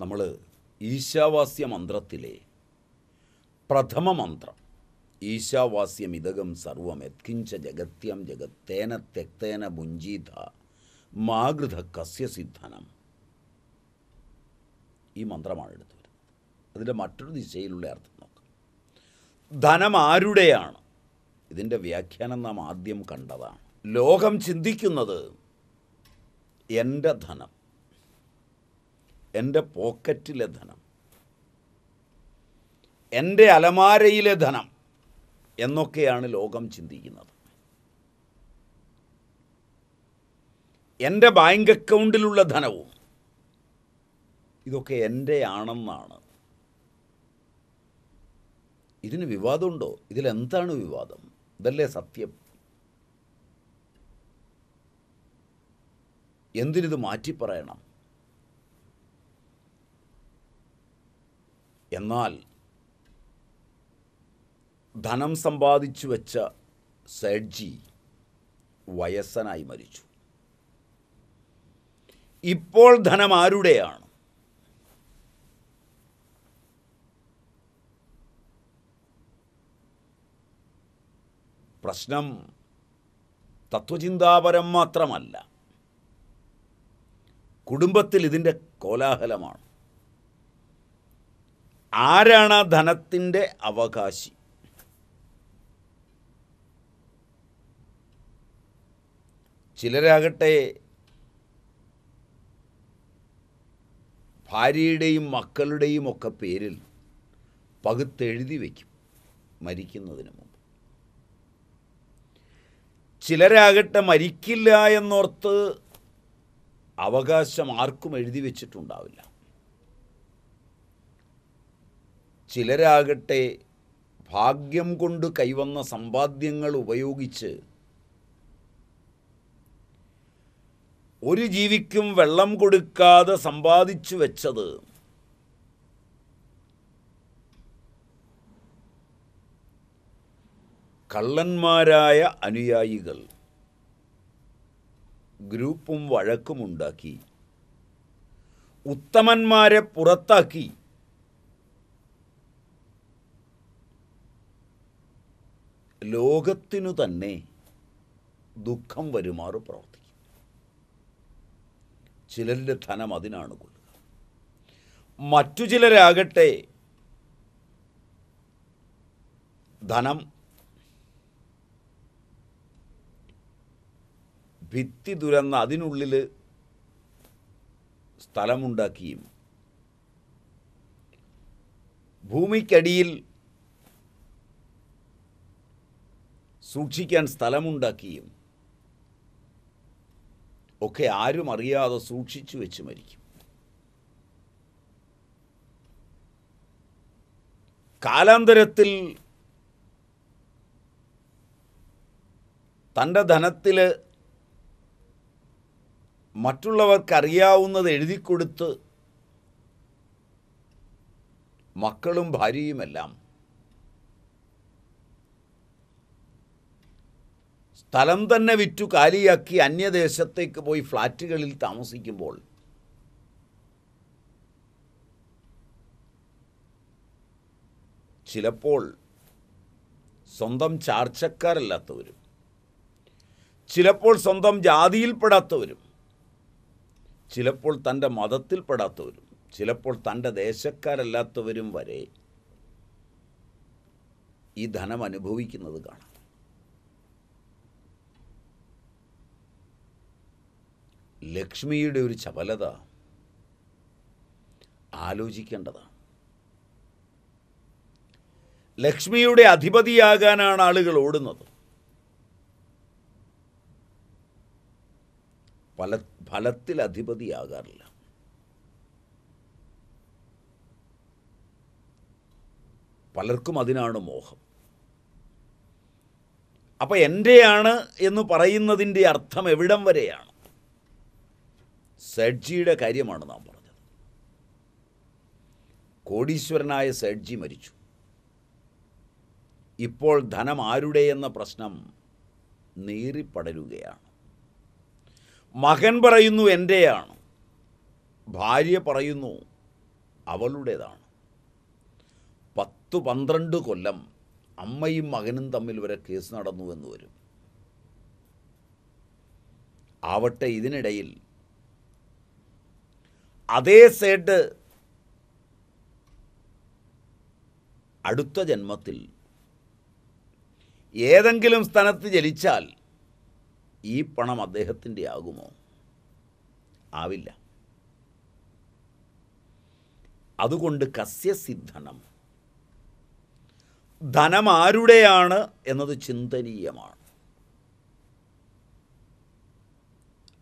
നമ്മൾ ഈശാവാസ്യ മന്ത്രത്തിലെ പ്രഥമ മന്ത്രം ഈശാവാസ്യം ഇതകം സർവം എത്കിഞ്ച ജഗത്യം ജഗത്തേന തെക്തേന ഭുഞ്ചീത മാകൃത കസ്യ സിദ്ധനം ഈ മന്ത്രമാണ് എടുത്തു വരുന്നത് അതിൻ്റെ മറ്റൊരു ദിശയിലുള്ള അർത്ഥം നോക്കാം ധനം ആരുടെയാണ് ഇതിൻ്റെ വ്യാഖ്യാനം നാം ആദ്യം കണ്ടതാണ് ലോകം ചിന്തിക്കുന്നത് എൻ്റെ ധനം എൻ്റെ പോക്കറ്റിലെ ധനം എൻ്റെ അലമാരയിലെ ധനം എന്നൊക്കെയാണ് ലോകം ചിന്തിക്കുന്നത് എൻ്റെ ബാങ്ക് അക്കൗണ്ടിലുള്ള ധനവും ഇതൊക്കെ എൻ്റെയാണെന്നാണ് ഇതിന് വിവാദമുണ്ടോ ഇതിലെന്താണ് വിവാദം ഇതല്ലേ സത്യം എന്തിനിത് മാറ്റി പറയണം എന്നാൽ ധനം സമ്പാദിച്ചു വെച്ച സേഡ്ജി വയസ്സനായി മരിച്ചു ഇപ്പോൾ ധനം ആരുടെയാണ് പ്രശ്നം തത്വചിന്താപരം മാത്രമല്ല കുടുംബത്തിൽ ഇതിൻ്റെ കോലാഹലമാണ് ആരാണ് ആ ധനത്തിൻ്റെ അവകാശി ചിലരാകട്ടെ ഭാര്യയുടെയും മക്കളുടെയും ഒക്കെ പേരിൽ പകുത്തെഴുതി വയ്ക്കും മരിക്കുന്നതിന് മുമ്പ് ചിലരാകട്ടെ മരിക്കില്ല എന്നോർത്ത് അവകാശം ആർക്കും എഴുതി വെച്ചിട്ടുണ്ടാവില്ല ചിലരാകട്ടെ ഭാഗ്യം കൊണ്ട് കൈവന്ന സമ്പാദ്യങ്ങൾ ഉപയോഗിച്ച് ഒരു ജീവിക്കും വെള്ളം കൊടുക്കാതെ സമ്പാദിച്ചു വെച്ചത് കള്ളന്മാരായ അനുയായികൾ ഗ്രൂപ്പും വഴക്കുമുണ്ടാക്കി ഉത്തമന്മാരെ പുറത്താക്കി ലോകത്തിനു തന്നെ ദുഃഖം വരുമാറ് പ്രവർത്തിക്കും ചിലരുടെ ധനം അതിനാണ് കൊള്ളുക മറ്റു ചിലരാകട്ടെ ധനം ഭിത്തി തുരന്ന് അതിനുള്ളിൽ സ്ഥലമുണ്ടാക്കിയും ഭൂമിക്കടിയിൽ സൂക്ഷിക്കാൻ സ്ഥലമുണ്ടാക്കിയും ഒക്കെ ആരും അറിയാതെ സൂക്ഷിച്ചു വെച്ച് മരിക്കും കാലാന്തരത്തിൽ തൻ്റെ ധനത്തിൽ മറ്റുള്ളവർക്കറിയാവുന്നത് എഴുതിക്കൊടുത്ത് മക്കളും ഭാര്യയുമെല്ലാം സ്ഥലം തന്നെ വിറ്റു കാലിയാക്കി അന്യദേശത്തേക്ക് പോയി ഫ്ലാറ്റുകളിൽ താമസിക്കുമ്പോൾ ചിലപ്പോൾ സ്വന്തം ചാർച്ചക്കാരല്ലാത്തവരും ചിലപ്പോൾ സ്വന്തം ജാതിയിൽപ്പെടാത്തവരും ചിലപ്പോൾ തൻ്റെ മതത്തിൽപ്പെടാത്തവരും ചിലപ്പോൾ തൻ്റെ ദേശക്കാരല്ലാത്തവരും വരെ ഈ ധനം അനുഭവിക്കുന്നത് കാണാം ലക്ഷ്മിയുടെ ഒരു ചപലത ആലോചിക്കേണ്ടതാണ് ലക്ഷ്മിയുടെ അധിപതിയാകാനാണ് ആളുകൾ ഓടുന്നത് ഫല ഫലത്തിൽ അധിപതിയാകാറില്ല പലർക്കും അതിനാണ് മോഹം അപ്പോൾ എൻ്റെയാണ് എന്ന് പറയുന്നതിൻ്റെ അർത്ഥം എവിടം വരെയാണ് സെഡ്ജിയുടെ കാര്യമാണ് നാം പറഞ്ഞത് കോടീശ്വരനായ സെഡ്ജി മരിച്ചു ഇപ്പോൾ ധനം ആരുടെ എന്ന പ്രശ്നം നീറിപ്പടരുകയാണ് മകൻ പറയുന്നു എൻ്റെയാണ് ഭാര്യ പറയുന്നു അവളുടേതാണ് പത്തു പന്ത്രണ്ട് കൊല്ലം അമ്മയും മകനും തമ്മിൽ വരെ കേസ് നടന്നു എന്ന് വരും ആവട്ടെ ഇതിനിടയിൽ അതേ സേഡ് അടുത്ത ജന്മത്തിൽ ഏതെങ്കിലും സ്ഥലത്ത് ജനിച്ചാൽ ഈ പണം അദ്ദേഹത്തിൻ്റെ ആകുമോ ആവില്ല അതുകൊണ്ട് കസ്യസിദ്ധനം ധനമാരുടെയാണ് എന്നത് ചിന്തനീയമാണ്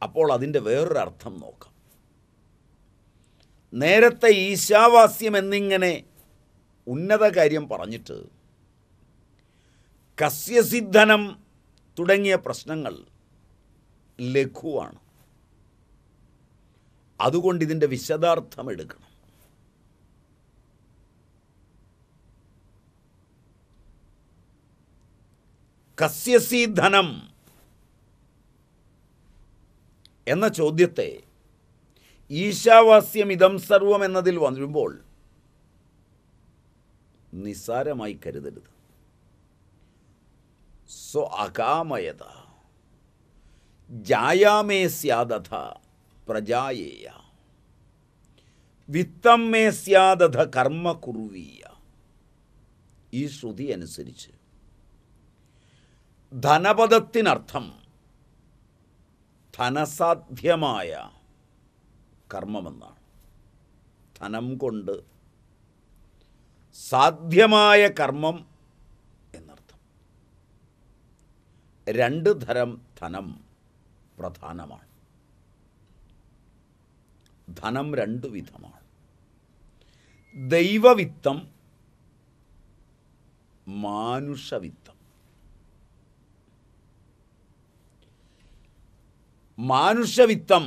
അപ്പോൾ അതിൻ്റെ വേറൊരർത്ഥം നോക്കാം നേരത്തെ ഈശാവാസ്യം എന്നിങ്ങനെ ഉന്നത കാര്യം പറഞ്ഞിട്ട് കസ്യസിദ്ധനം തുടങ്ങിയ പ്രശ്നങ്ങൾ ലഘുവാണ് അതുകൊണ്ട് ഇതിൻ്റെ വിശദാർത്ഥം എടുക്കണം കസ്യസി ധനം എന്ന ചോദ്യത്തെ ഈശാവാസ്യം ഇതം സർവം എന്നതിൽ വരുമ്പോൾ നിസ്സാരമായി കരുതരുത് സ്വ അകാമയത ജായാമേ സ്യാദഥ പ്രജായേയ വിത്തം മേ സ്യാദഥ കർമ്മ കുറുവീയ ഈ ശ്രുതി അനുസരിച്ച് ധനപദത്തിനർത്ഥം ധനസാധ്യമായ കർമ്മമെന്നാണ് ധനം കൊണ്ട് സാധ്യമായ കർമ്മം എന്നർത്ഥം രണ്ട് തരം ധനം പ്രധാനമാണ് ധനം രണ്ടു വിധമാണ് ദൈവവിത്തം മാനുഷവിത്തം മാനുഷവിത്തം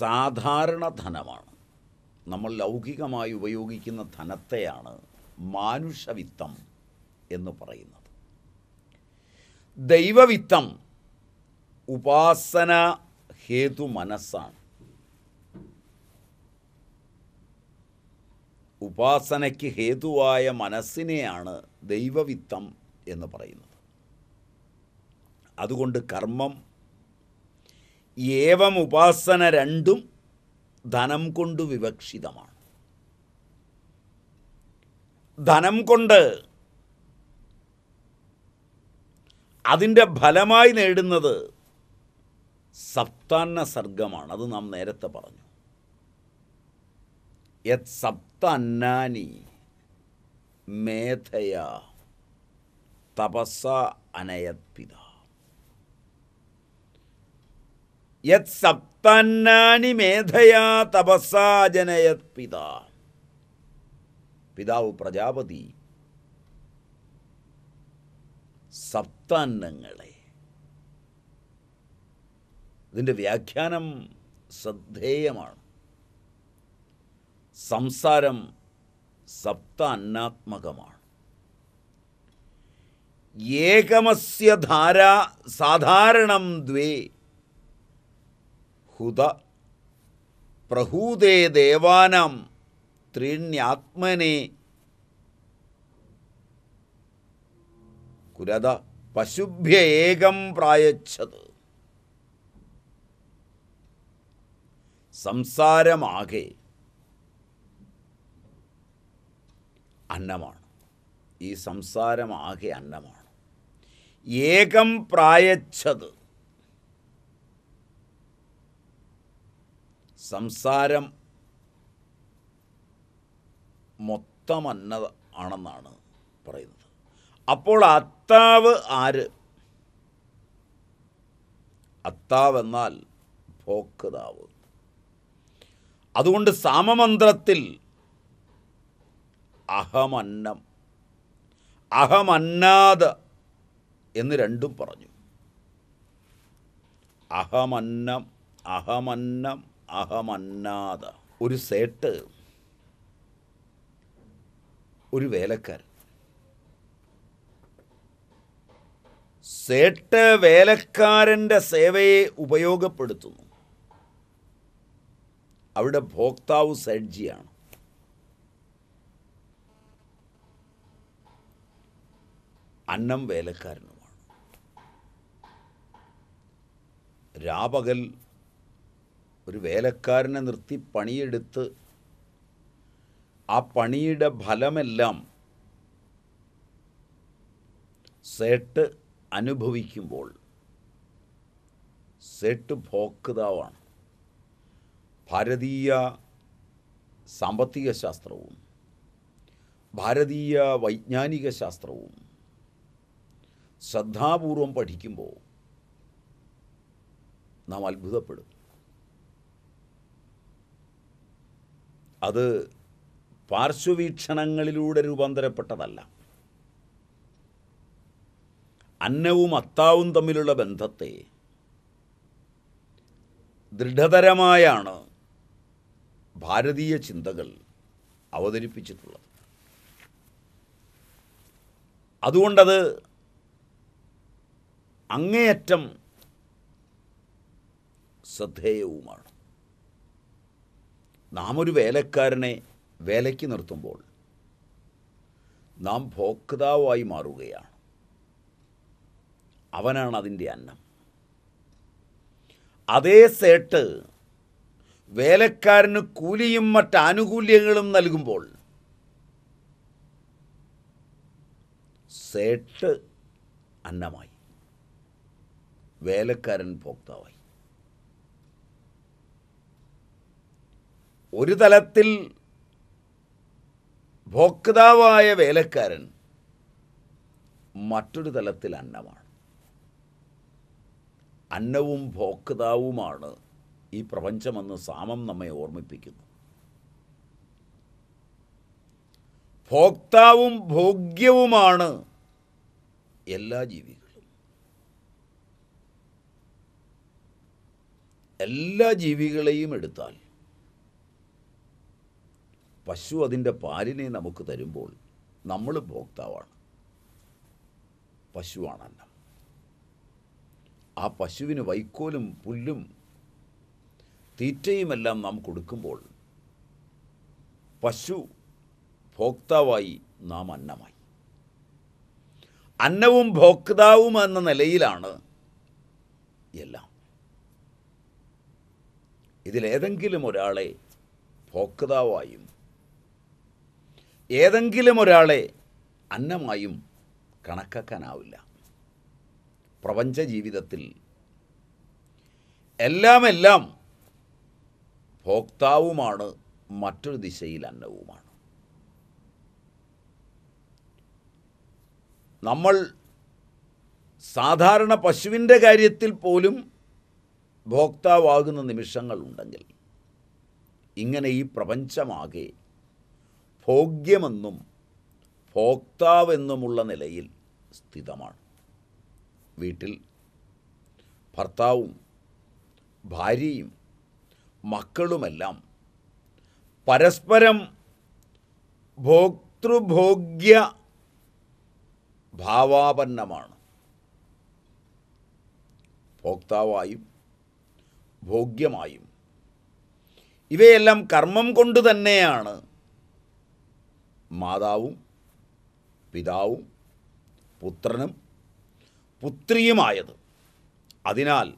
സാധാരണ ധനമാണ് നമ്മൾ ലൗകികമായി ഉപയോഗിക്കുന്ന ധനത്തെയാണ് മാനുഷവിത്തം എന്ന് പറയുന്നത് ദൈവവിത്തം ഉപാസന ഹേതു മനസ്സാണ് ഉപാസനയ്ക്ക് ഹേതുവായ മനസ്സിനെയാണ് ദൈവവിത്തം എന്ന് പറയുന്നത് അതുകൊണ്ട് കർമ്മം ഉപാസന രണ്ടും ധനം കൊണ്ട് വിവക്ഷിതമാണ് ധനം കൊണ്ട് അതിൻ്റെ ഫലമായി നേടുന്നത് സപ്താന്ന സർഗമാണ് അത് നാം നേരത്തെ പറഞ്ഞു യത് സപ്ത അന്നാനി മേധയ തപസ്സ അനയത്പിത യത് സപ്തന്നാനി മേധയാ തപസാജനയത് പിതാ പിതാവ് പ്രജാപതി സപ്താന്നങ്ങളെ ഇതിൻ്റെ വ്യാഖ്യാനം ശ്രദ്ധേയമാണ് സംസാരം സപ്താന്നാത്മകമാണ് അന്നാത്മകമാണ് ഏകമസ്യ ധാര സാധാരണം ദ്വേ ഹുത പ്രഹൂതേ ദേവാനം ത്രീണ്യാത്മനെ കുരത പശുഭ്യ ഏകം പ്രായച്ഛത് സംസാരമാകെ അന്നമാണ് ഈ സംസാരമാകെ അന്നമാണ് ഏകം പ്രായച്ഛത് സംസാരം മൊത്തം അന്ന ആണെന്നാണ് പറയുന്നത് അപ്പോൾ അത്താവ് ആര് അത്താവ് എന്നാൽ ഭോക്താവ് അതുകൊണ്ട് സാമമന്ത്രത്തിൽ അഹമന്നം അഹമന്നാദ എന്ന് രണ്ടും പറഞ്ഞു അഹമന്നം അഹമന്നം അഹമന്നാഥ ഒരു സേട്ട് ഒരു വേലക്കാരൻ സേട്ട് വേലക്കാരൻ്റെ സേവയെ ഉപയോഗപ്പെടുത്തുന്നു അവിടെ ഭോക്താവ് സേഡ്ജിയാണ് അന്നം വേലക്കാരനുമാണ് രാപകൽ ഒരു വേലക്കാരനെ നിർത്തി പണിയെടുത്ത് ആ പണിയുടെ ഫലമെല്ലാം സേട്ട് അനുഭവിക്കുമ്പോൾ സേട്ട് ഭോക്താവാണ് ഭാരതീയ സാമ്പത്തിക ശാസ്ത്രവും ഭാരതീയ വൈജ്ഞാനിക ശാസ്ത്രവും ശ്രദ്ധാപൂർവം പഠിക്കുമ്പോൾ നാം അത്ഭുതപ്പെടും അത് പാർശ്വവീക്ഷണങ്ങളിലൂടെ രൂപാന്തരപ്പെട്ടതല്ല അന്നവും അത്താവും തമ്മിലുള്ള ബന്ധത്തെ ദൃഢതരമായാണ് ഭാരതീയ ചിന്തകൾ അവതരിപ്പിച്ചിട്ടുള്ളത് അതുകൊണ്ടത് അങ്ങേയറ്റം ശ്രദ്ധേയവുമാണ് നാം ഒരു വേലക്കാരനെ വേലയ്ക്ക് നിർത്തുമ്പോൾ നാം ഭോക്താവായി മാറുകയാണ് അവനാണ് അതിൻ്റെ അന്നം അതേ സേട്ട് വേലക്കാരന് കൂലിയും മറ്റ് ആനുകൂല്യങ്ങളും നൽകുമ്പോൾ സേട്ട് അന്നമായി വേലക്കാരൻ ഭോക്താവായി ഒരു തലത്തിൽ ഭോക്താവായ വേലക്കാരൻ മറ്റൊരു തലത്തിൽ അന്നമാണ് അന്നവും ഭോക്താവുമാണ് ഈ പ്രപഞ്ചമെന്ന് സാമം നമ്മെ ഓർമ്മിപ്പിക്കുന്നു ഭോക്താവും ഭോഗ്യവുമാണ് എല്ലാ ജീവികളും എല്ലാ ജീവികളെയും എടുത്താൽ പശു അതിൻ്റെ പാലിനെ നമുക്ക് തരുമ്പോൾ നമ്മൾ ഭോക്താവാണ് പശുവാണ് അന്നം ആ പശുവിന് വൈക്കോലും പുല്ലും തീറ്റയുമെല്ലാം നാം കൊടുക്കുമ്പോൾ പശു ഭോക്താവായി നാം അന്നമായി അന്നവും ഭോക്താവും എന്ന നിലയിലാണ് എല്ലാം ഇതിലേതെങ്കിലും ഒരാളെ ഭോക്താവായും ഏതെങ്കിലും ഒരാളെ അന്നമായും കണക്കാക്കാനാവില്ല പ്രപഞ്ച ജീവിതത്തിൽ എല്ലാം എല്ലാം ഭോക്താവുമാണ് മറ്റൊരു ദിശയിൽ അന്നവുമാണ് നമ്മൾ സാധാരണ പശുവിൻ്റെ കാര്യത്തിൽ പോലും ഭോക്താവാകുന്ന നിമിഷങ്ങളുണ്ടെങ്കിൽ ഇങ്ങനെ ഈ പ്രപഞ്ചമാകെ ഭോഗ്യമെന്നും ഭോക്താവെന്നുമുള്ള നിലയിൽ സ്ഥിതമാണ് വീട്ടിൽ ഭർത്താവും ഭാര്യയും മക്കളുമെല്ലാം പരസ്പരം ഭോക്തൃഭോഗ്യ ഭാവാപന്നമാണ് ഭോക്താവായും ഭോഗ്യമായും ഇവയെല്ലാം കർമ്മം കൊണ്ട് തന്നെയാണ് മാതാവും പിതാവും പുത്രനും പുത്രിയുമായത് അതിനാൽ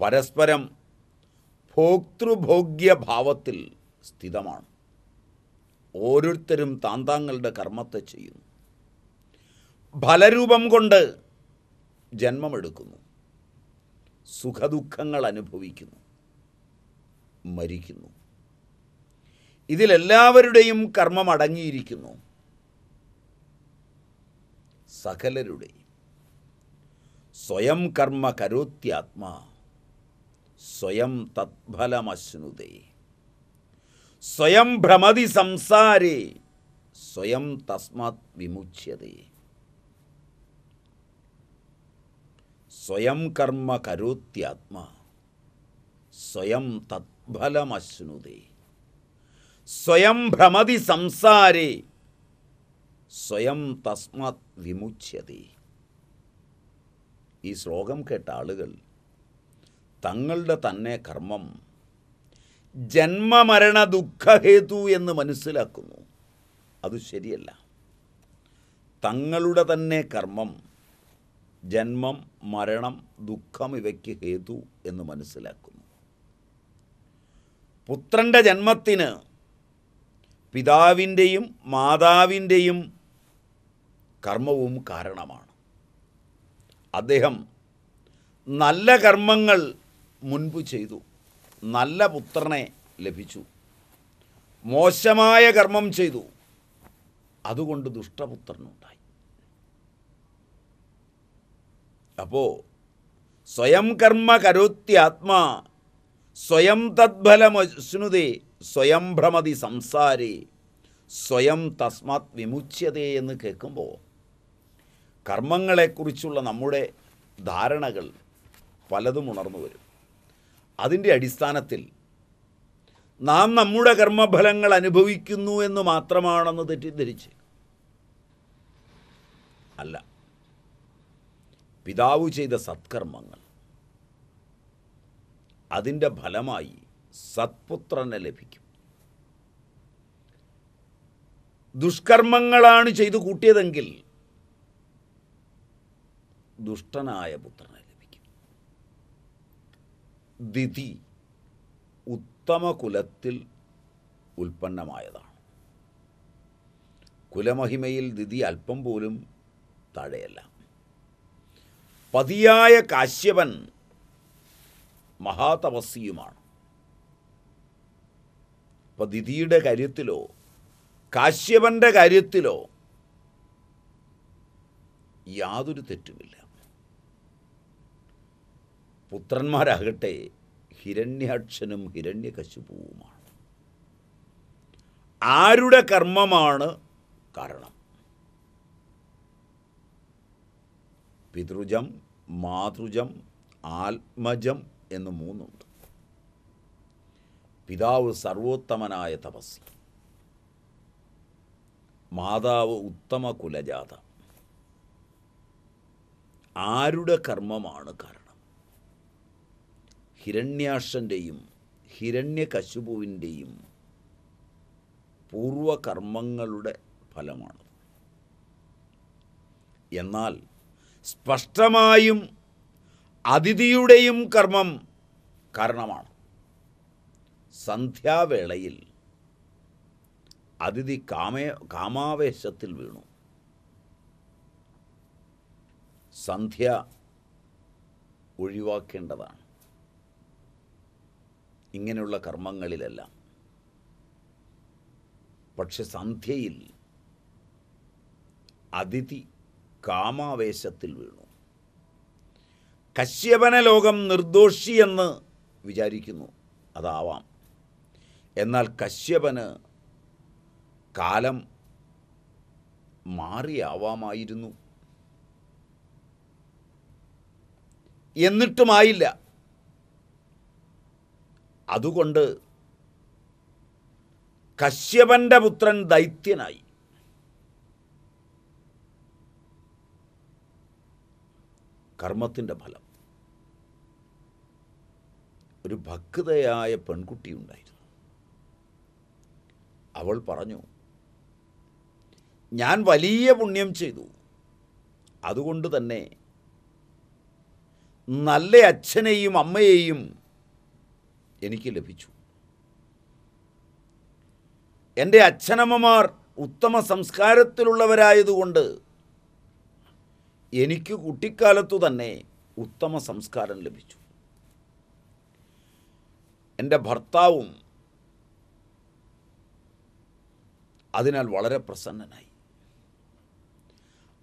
പരസ്പരം ഭാവത്തിൽ സ്ഥിതമാണ് ഓരോരുത്തരും താന്താങ്ങളുടെ കർമ്മത്തെ ചെയ്യുന്നു ഫലരൂപം കൊണ്ട് ജന്മമെടുക്കുന്നു സുഖദുഃഖങ്ങൾ അനുഭവിക്കുന്നു മരിക്കുന്നു ഇതിലെല്ലാവരുടെയും കർമ്മം അടങ്ങിയിരിക്കുന്നു സകലരുടെയും സ്വയം കർമ്മ കരോത്യാത്മാ സ്വയം തത്ഫലമശ്നുതേ സ്വയം ഭ്രമതി സംസാരേ സ്വയം തസ്മാത് വിമുച്യതേ സ്വയം കർമ്മ കരോത്യാത്മാ സ്വയം തത്ഫലമശ്നുതേ സ്വയം ഭ്രമതി സംസാരേ സ്വയം തസ്മത് വിമുച്യതി ഈ ശ്ലോകം കേട്ട ആളുകൾ തങ്ങളുടെ തന്നെ കർമ്മം ജന്മമരണ ദുഃഖഹേതു എന്ന് മനസ്സിലാക്കുന്നു അത് ശരിയല്ല തങ്ങളുടെ തന്നെ കർമ്മം ജന്മം മരണം ദുഃഖം ഇവയ്ക്ക് ഹേതു എന്ന് മനസ്സിലാക്കുന്നു പുത്രൻ്റെ ജന്മത്തിന് പിതാവിൻ്റെയും മാതാവിൻ്റെയും കർമ്മവും കാരണമാണ് അദ്ദേഹം നല്ല കർമ്മങ്ങൾ മുൻപ് ചെയ്തു നല്ല പുത്രനെ ലഭിച്ചു മോശമായ കർമ്മം ചെയ്തു അതുകൊണ്ട് ദുഷ്ടപുത്രനുണ്ടായി അപ്പോൾ സ്വയം കർമ്മ കരോത്യാത്മാ സ്വയം തദ്ഫലമശ്നുതേ സ്വയം ഭ്രമതി സംസാരി സ്വയം തസ്മാത് വിമുച്യതേ എന്ന് കേൾക്കുമ്പോൾ കർമ്മങ്ങളെക്കുറിച്ചുള്ള നമ്മുടെ ധാരണകൾ പലതും ഉണർന്നു വരും അതിൻ്റെ അടിസ്ഥാനത്തിൽ നാം നമ്മുടെ കർമ്മഫലങ്ങൾ അനുഭവിക്കുന്നു എന്ന് മാത്രമാണെന്ന് തെറ്റിദ്ധരിച്ച് അല്ല പിതാവ് ചെയ്ത സത്കർമ്മങ്ങൾ അതിൻ്റെ ഫലമായി സത്പുത്രനെ ലഭിക്കും ദുഷ്കർമ്മങ്ങളാണ് ചെയ്തു കൂട്ടിയതെങ്കിൽ ദുഷ്ടനായ പുത്രനെ ലഭിക്കും ദിതി ഉത്തമ കുലത്തിൽ ഉൽപ്പന്നമായതാണ് കുലമഹിമയിൽ ദിതി അല്പം പോലും താഴെയല്ല പതിയായ കാശ്യപൻ മഹാതപസ്സിയുമാണ് അപ്പോൾ ദിതിയുടെ കാര്യത്തിലോ കാശ്യപൻ്റെ കാര്യത്തിലോ യാതൊരു തെറ്റുമില്ല പുത്രന്മാരാകട്ടെ ഹിരണ്യാക്ഷനും ഹിരണ്യകശുപുവുമാണ് ആരുടെ കർമ്മമാണ് കാരണം പിതൃജം മാതൃജം ആത്മജം എന്ന് മൂന്നുണ്ട് പിതാവ് സർവോത്തമനായ തപസ്സി മാതാവ് ഉത്തമ കുലജാത ആരുടെ കർമ്മമാണ് കാരണം ഹിരണ്യാക്ഷൻ്റെയും ഹിരണ്യകശുപുവിൻ്റെയും പൂർവകർമ്മങ്ങളുടെ ഫലമാണ് എന്നാൽ സ്പഷ്ടമായും അതിഥിയുടെയും കർമ്മം കാരണമാണ് സന്ധ്യാവേളയിൽ അതിഥി കാമേ കാമാവേശത്തിൽ വീണു സന്ധ്യ ഒഴിവാക്കേണ്ടതാണ് ഇങ്ങനെയുള്ള കർമ്മങ്ങളിലെല്ലാം പക്ഷെ സന്ധ്യയിൽ അതിഥി കാമാവേശത്തിൽ വീണു കശ്യപന ലോകം എന്ന് വിചാരിക്കുന്നു അതാവാം എന്നാൽ കശ്യപന് കാലം മാറിയാവാമായിരുന്നു എന്നിട്ടുമായില്ല അതുകൊണ്ട് കശ്യപന്റെ പുത്രൻ ദൈത്യനായി കർമ്മത്തിൻ്റെ ഫലം ഒരു ഭക്തയായ പെൺകുട്ടിയുണ്ടായിരുന്നു അവൾ പറഞ്ഞു ഞാൻ വലിയ പുണ്യം ചെയ്തു അതുകൊണ്ട് തന്നെ നല്ല അച്ഛനെയും അമ്മയെയും എനിക്ക് ലഭിച്ചു എൻ്റെ അച്ഛനമ്മമാർ ഉത്തമ സംസ്കാരത്തിലുള്ളവരായതുകൊണ്ട് എനിക്ക് കുട്ടിക്കാലത്തു തന്നെ ഉത്തമ സംസ്കാരം ലഭിച്ചു എൻ്റെ ഭർത്താവും അതിനാൽ വളരെ പ്രസന്നനായി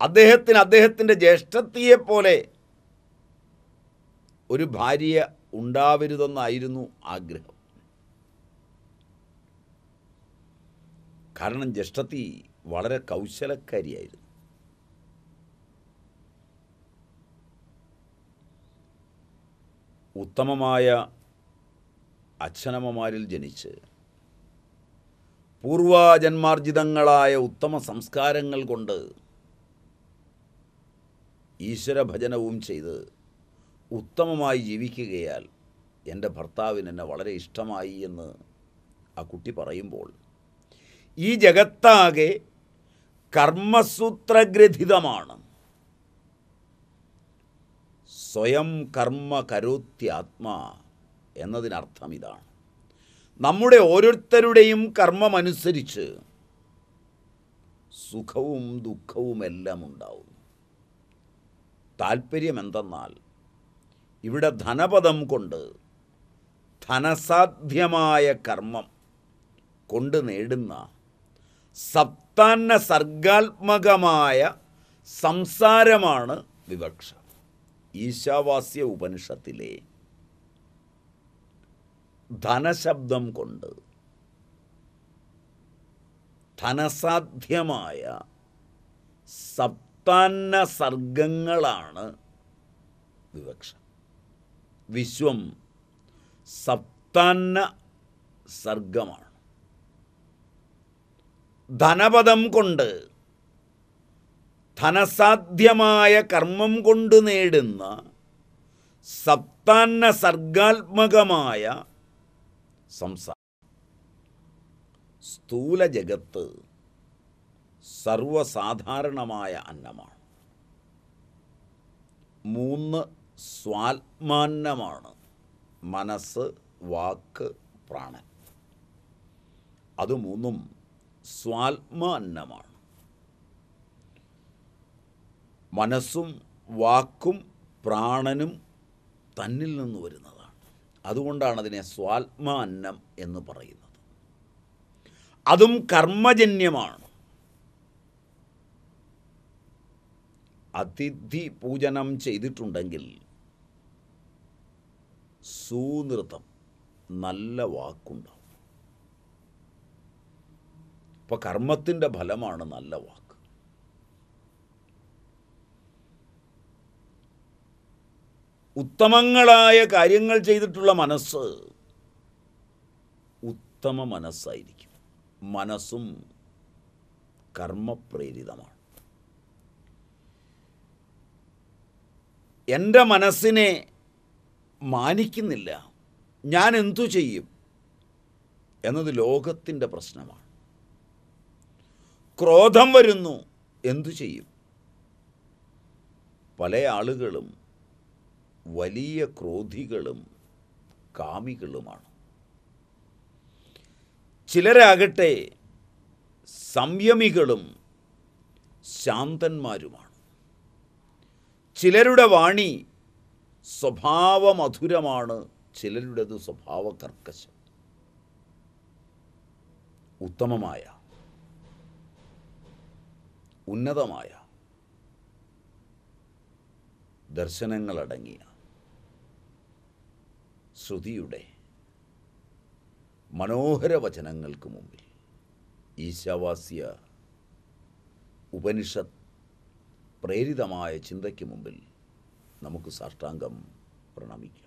അദ്ദേഹത്തിന് അദ്ദേഹത്തിൻ്റെ ജ്യേഷ്ഠത്തിയെപ്പോലെ ഒരു ഭാര്യ ഉണ്ടാവരുതെന്നായിരുന്നു ആഗ്രഹം കാരണം ജ്യേഷ്ഠത്തി വളരെ കൗശലക്കാരിയായിരുന്നു ഉത്തമമായ അച്ഛനമ്മമാരിൽ ജനിച്ച് പൂർവാജന്മാർജിതങ്ങളായ ഉത്തമ സംസ്കാരങ്ങൾ കൊണ്ട് ഈശ്വരഭജനവും ചെയ്ത് ഉത്തമമായി ജീവിക്കുകയാൽ എൻ്റെ ഭർത്താവിന് എന്നെ വളരെ ഇഷ്ടമായി എന്ന് ആ കുട്ടി പറയുമ്പോൾ ഈ ജഗത്താകെ കർമ്മസൂത്രഗ്രഥിതമാണ് സ്വയം കർമ്മ കരോത്യാത്മാ എന്നതിനർത്ഥം ഇതാണ് നമ്മുടെ ഓരോരുത്തരുടെയും കർമ്മമനുസരിച്ച് സുഖവും ദുഃഖവും എല്ലാം ഉണ്ടാവും താല്പര്യം എന്തെന്നാൽ ഇവിടെ ധനപദം കൊണ്ട് ധനസാധ്യമായ കർമ്മം കൊണ്ട് നേടുന്ന സപ്താന്ന സർഗാത്മകമായ സംസാരമാണ് വിവക്ഷ ഈശാവാസ്യ ഉപനിഷത്തിലെ ധനശബ്ദം കൊണ്ട് ധനസാധ്യമായ സപ്താന്ന സർഗങ്ങളാണ് വിവക്ഷ വിശ്വം സപ്താന്ന സർഗമാണ് ധനപദം കൊണ്ട് ധനസാധ്യമായ കർമ്മം കൊണ്ട് നേടുന്ന സപ്താന്ന സർഗാത്മകമായ സംസാരം സ്ഥൂല ജഗത്ത് സർവസാധാരണമായ അന്നമാണ് മൂന്ന് സ്വാത്മാന്നമാണ് മനസ്സ് വാക്ക് പ്രാണൻ അത് മൂന്നും സ്വാത്മാന്നമാണ് മനസ്സും വാക്കും പ്രാണനും തന്നിൽ നിന്ന് വരുന്നത് അതുകൊണ്ടാണ് അതിനെ സ്വാത്മാന്നം എന്ന് പറയുന്നത് അതും കർമ്മജന്യമാണ് അതിഥി പൂജനം ചെയ്തിട്ടുണ്ടെങ്കിൽ സൂനൃതം നല്ല വാക്കുണ്ടാവും അപ്പോൾ കർമ്മത്തിൻ്റെ ഫലമാണ് നല്ല വാക്ക് ഉത്തമങ്ങളായ കാര്യങ്ങൾ ചെയ്തിട്ടുള്ള മനസ്സ് ഉത്തമ മനസ്സായിരിക്കും മനസ്സും കർമ്മപ്രേരിതമാണ് എൻ്റെ മനസ്സിനെ മാനിക്കുന്നില്ല ഞാൻ എന്തു ചെയ്യും എന്നത് ലോകത്തിൻ്റെ പ്രശ്നമാണ് ക്രോധം വരുന്നു എന്തു ചെയ്യും പല ആളുകളും വലിയ ക്രോധികളും കാമികളുമാണ് ചിലരാകട്ടെ സംയമികളും ശാന്തന്മാരുമാണ് ചിലരുടെ വാണി സ്വഭാവമധുരമാണ് ചിലരുടേത് സ്വഭാവ കർക്കശം ഉത്തമമായ ഉന്നതമായ ദർശനങ്ങളടങ്ങിയ ശ്രുതിയുടെ മനോഹര വചനങ്ങൾക്ക് മുമ്പിൽ ഈശാവാസ്യ ഉപനിഷത്ത് പ്രേരിതമായ ചിന്തയ്ക്ക് മുമ്പിൽ നമുക്ക് സാഷ്ടാംഗം പ്രണമിക്കാം